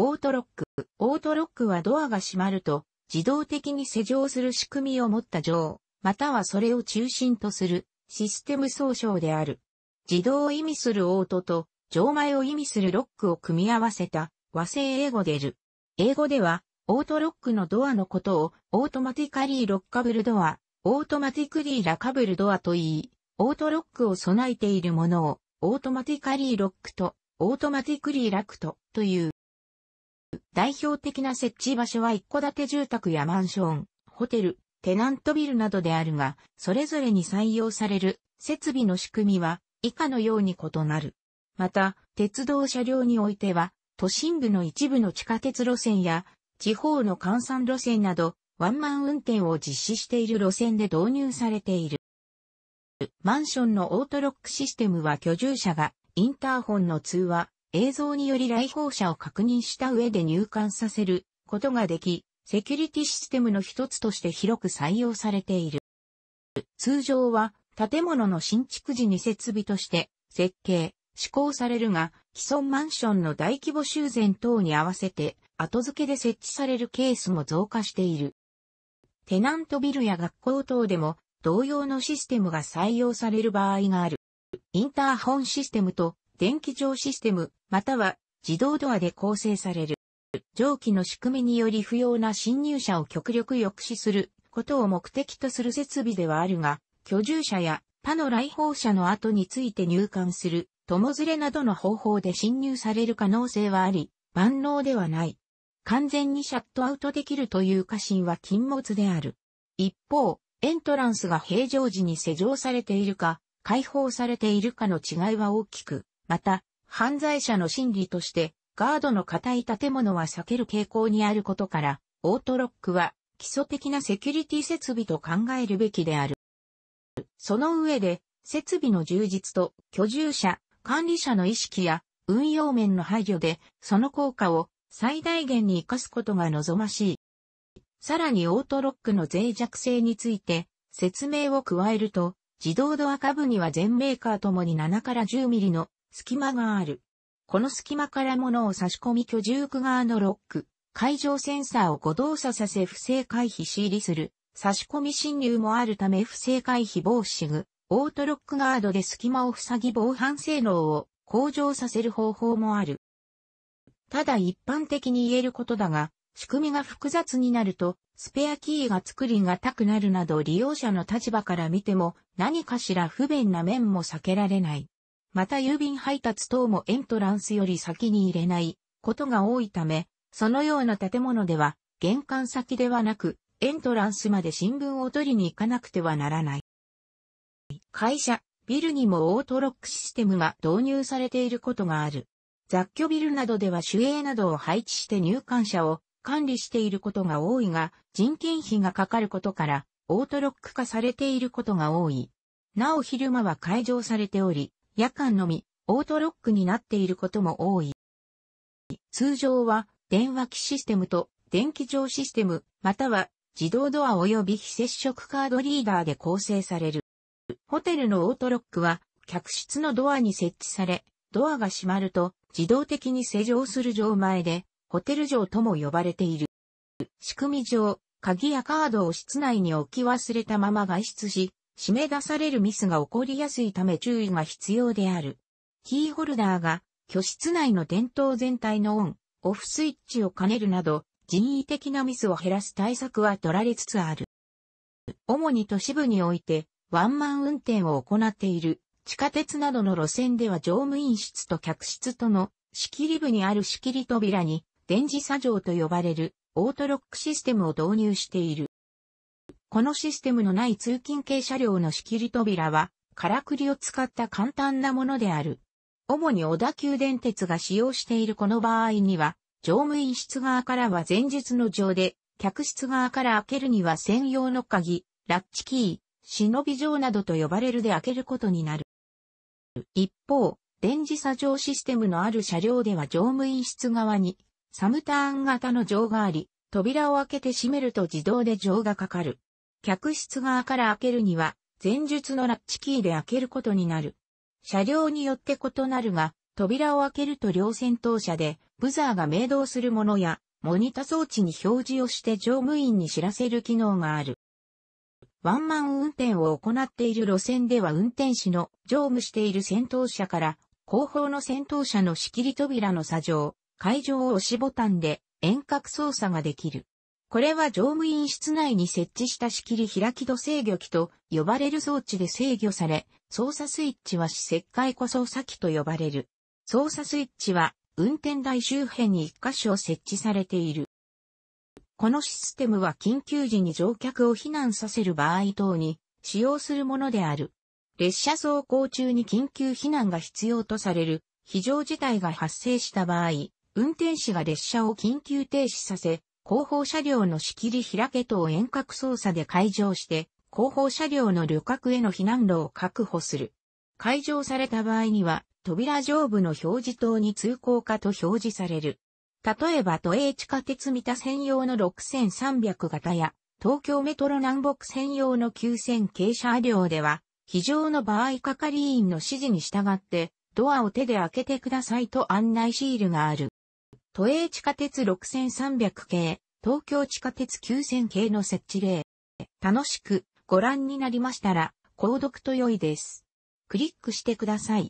オートロック。オートロックはドアが閉まると自動的に施錠する仕組みを持った錠、またはそれを中心とするシステム総称である。自動を意味するオートと錠前を意味するロックを組み合わせた和製英語でる。英語ではオートロックのドアのことをオートマティカリーロッカブルドア、オートマティクリーラカブルドアと言い、オートロックを備えているものをオートマティカリーロックとオートマティクリーラクトという。代表的な設置場所は一戸建て住宅やマンション、ホテル、テナントビルなどであるが、それぞれに採用される設備の仕組みは以下のように異なる。また、鉄道車両においては、都心部の一部の地下鉄路線や、地方の換算路線など、ワンマン運転を実施している路線で導入されている。マンションのオートロックシステムは居住者がインターホンの通話、映像により来訪者を確認した上で入館させることができ、セキュリティシステムの一つとして広く採用されている。通常は建物の新築時に設備として設計、施行されるが、既存マンションの大規模修繕等に合わせて後付けで設置されるケースも増加している。テナントビルや学校等でも同様のシステムが採用される場合がある。インターホンシステムと電気上システム、または自動ドアで構成される。蒸気の仕組みにより不要な侵入者を極力抑止することを目的とする設備ではあるが、居住者や他の来訪者の後について入管する、友連れなどの方法で侵入される可能性はあり、万能ではない。完全にシャットアウトできるという過信は禁物である。一方、エントランスが平常時に施錠されているか、開放されているかの違いは大きく、また、犯罪者の心理として、ガードの固い建物は避ける傾向にあることから、オートロックは基礎的なセキュリティ設備と考えるべきである。その上で、設備の充実と居住者、管理者の意識や運用面の配慮で、その効果を最大限に活かすことが望ましい。さらにオートロックの脆弱性について説明を加えると、自動ドア下部には全メーカーともに7から10ミリの隙間がある。この隙間から物を差し込み居住区側のロック、海上センサーを誤動作させ不正回避し入りする、差し込み侵入もあるため不正回避防止具、オートロックガードで隙間を塞ぎ防犯性能を向上させる方法もある。ただ一般的に言えることだが、仕組みが複雑になると、スペアキーが作りがたくなるなど利用者の立場から見ても何かしら不便な面も避けられない。また郵便配達等もエントランスより先に入れないことが多いため、そのような建物では玄関先ではなくエントランスまで新聞を取りに行かなくてはならない。会社、ビルにもオートロックシステムが導入されていることがある。雑居ビルなどでは守衛などを配置して入館者を管理していることが多いが、人件費がかかることから、オートロック化されていることが多い。なお昼間は解場されており、夜間のみ、オートロックになっていることも多い。通常は、電話機システムと電気上システム、または自動ドア及び非接触カードリーダーで構成される。ホテルのオートロックは、客室のドアに設置され、ドアが閉まると自動的に施錠する錠前で、ホテル錠とも呼ばれている。仕組み上、鍵やカードを室内に置き忘れたまま外出し、締め出されるミスが起こりやすいため注意が必要である。キーホルダーが居室内の電灯全体のオン、オフスイッチを兼ねるなど、人為的なミスを減らす対策は取られつつある。主に都市部において、ワンマン運転を行っている地下鉄などの路線では乗務員室と客室との仕切り部にある仕切り扉に電磁作業と呼ばれるオートロックシステムを導入している。このシステムのない通勤系車両の仕切り扉は、からくりを使った簡単なものである。主に小田急電鉄が使用しているこの場合には、乗務員室側からは前日の乗で、客室側から開けるには専用の鍵、ラッチキー、忍び乗などと呼ばれるで開けることになる。一方、電磁作乗システムのある車両では乗務員室側にサムターン型の乗があり、扉を開けて閉めると自動で乗がかかる。客室側から開けるには、前述のラッチキーで開けることになる。車両によって異なるが、扉を開けると両先頭車で、ブザーが鳴動するものや、モニタ装置に表示をして乗務員に知らせる機能がある。ワンマン運転を行っている路線では運転士の乗務している先頭車から後方の先頭車の仕切り扉の作業、会場を押しボタンで遠隔操作ができる。これは乗務員室内に設置した仕切り開き戸制御機と呼ばれる装置で制御され、操作スイッチは石灰湖操作機と呼ばれる。操作スイッチは運転台周辺に一箇所設置されている。このシステムは緊急時に乗客を避難させる場合等に使用するものである。列車走行中に緊急避難が必要とされる非常事態が発生した場合、運転士が列車を緊急停止させ、後方車両の仕切り開け等遠隔操作で解錠して、後方車両の旅客への避難路を確保する。解錠された場合には、扉上部の表示灯に通行かと表示される。例えば都営地下鉄三田専用の6300型や、東京メトロ南北専用の9000系車両では、非常の場合係員の指示に従って、ドアを手で開けてくださいと案内シールがある。都営地下鉄6300系、東京地下鉄9000系の設置例。楽しくご覧になりましたら、購読と良いです。クリックしてください。